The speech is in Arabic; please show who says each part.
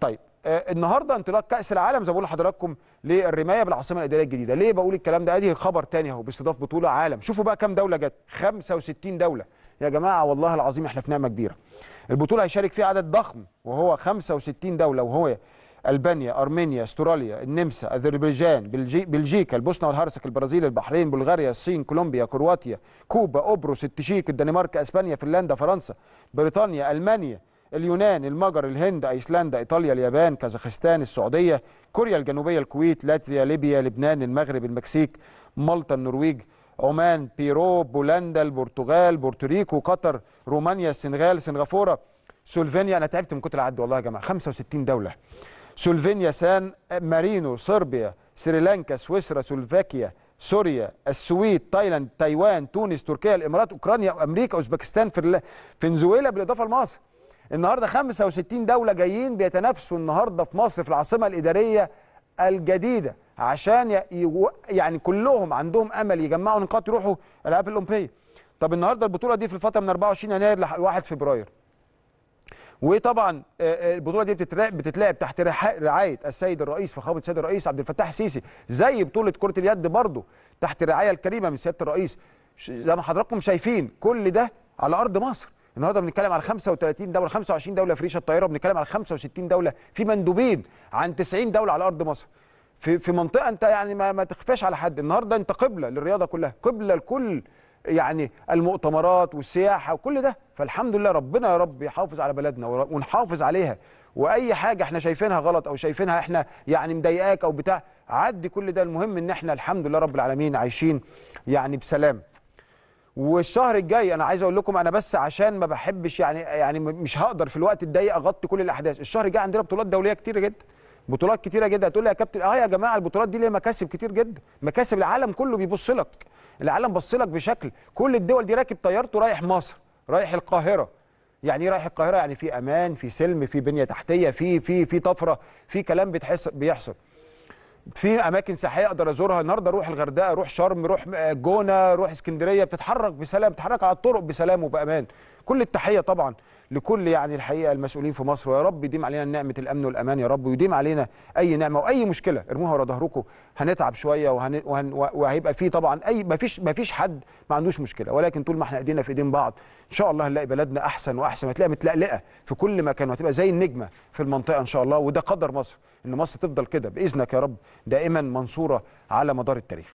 Speaker 1: طيب آه، النهارده انطلاق كاس العالم زي ما بقول لحضراتكم للرمايه بالعاصمه الاداريه الجديده ليه بقول الكلام ده ادي خبر تاني اهو باستضافه بطوله عالم شوفوا بقى كام دوله جت 65 دوله يا جماعه والله العظيم احنا في نعمه كبيره البطوله هيشارك فيها عدد ضخم وهو 65 دوله وهو البانيا ارمينيا استراليا النمسا اذربيجان بلجي... بلجيكا البوسنه والهرسك البرازيل البحرين بلغاريا الصين كولومبيا كرواتيا كوبا قبرص التشيك الدنمارك اسبانيا فنلندا فرنسا بريطانيا المانيا اليونان المجر الهند ايسلندا ايطاليا اليابان كازاخستان السعوديه كوريا الجنوبيه الكويت لاتفيا ليبيا لبنان المغرب المكسيك مالطا النرويج عمان بيرو بولندا البرتغال بورتوريكو قطر رومانيا السنغال سنغافوره سلوفينيا انا تعبت من كتر العد والله يا جماعه 65 دوله سلوفينيا سان مارينو صربيا سريلانكا سويسرا سلوفاكيا سوريا السويد تايلاند تايوان تونس تركيا الامارات اوكرانيا امريكا اوزبكستان فنزويلا بالاضافه لمصر النهارده 65 دوله جايين بيتنافسوا النهارده في مصر في العاصمه الاداريه الجديده عشان يعني كلهم عندهم امل يجمعوا نقاط يروحوا الالعاب الاولمبيه طب النهارده البطوله دي في الفتره من 24 يناير ل 1 فبراير وطبعا آه، آه، البطوله دي بتتلعب تحت رعايه السيد الرئيس فخامه السيد الرئيس عبد الفتاح السيسي زي بطوله كره اليد برضه تحت الرعايه الكريمه من سياده الرئيس زي ما حضراتكم شايفين كل ده على ارض مصر النهارده بنتكلم على 35 دوله 25 دوله في ريشه الطائره بنتكلم على 65 دوله في مندوبين عن 90 دوله على ارض مصر في في منطقه انت يعني ما, ما تخفاش على حد النهارده انت قبله للرياضه كلها قبله لكل يعني المؤتمرات والسياحه وكل ده فالحمد لله ربنا يا رب يحافظ على بلدنا ونحافظ عليها واي حاجه احنا شايفينها غلط او شايفينها احنا يعني مضايقاك او بتاع عدي كل ده المهم ان احنا الحمد لله رب العالمين عايشين يعني بسلام والشهر الجاي انا عايز اقول لكم انا بس عشان ما بحبش يعني يعني مش هقدر في الوقت الضيق اغطي كل الاحداث الشهر الجاي عندنا بطولات دوليه كتيره جدا بطولات كتيره جدا هتقول لي يا كابتن اه يا جماعه البطولات دي ليها مكاسب كتير جدا مكاسب العالم كله بيبص لك العالم بص لك بشكل كل الدول دي راكب طيارته رايح مصر رايح القاهره يعني ايه رايح القاهره يعني في امان في سلم في بنيه تحتيه في في في طفره في كلام بتحس بيحصل في اماكن سياحيه اقدر ازورها النهارده اروح الغردقه اروح شرم اروح آه، جونه اروح اسكندريه بتتحرك بسلام بتتحرك على الطرق بسلام وبامان كل التحيه طبعا لكل يعني الحقيقه المسؤولين في مصر ويا رب يديم علينا نعمه الامن والامان يا رب ويديم علينا اي نعمه واي مشكله ارموها ورا ظهركم هنتعب شويه وهن وهن وهيبقى في طبعا اي ما فيش ما فيش حد ما عندوش مشكله ولكن طول ما احنا ايدينا في ايدين بعض ان شاء الله هنلاقي بلدنا احسن واحسن هتلاقي متلقلقه في كل مكان وهتبقى زي النجمه في المنطقه ان شاء الله وده قدر مصر ان مصر تفضل كده باذنك يا رب دائما منصوره على مدار التاريخ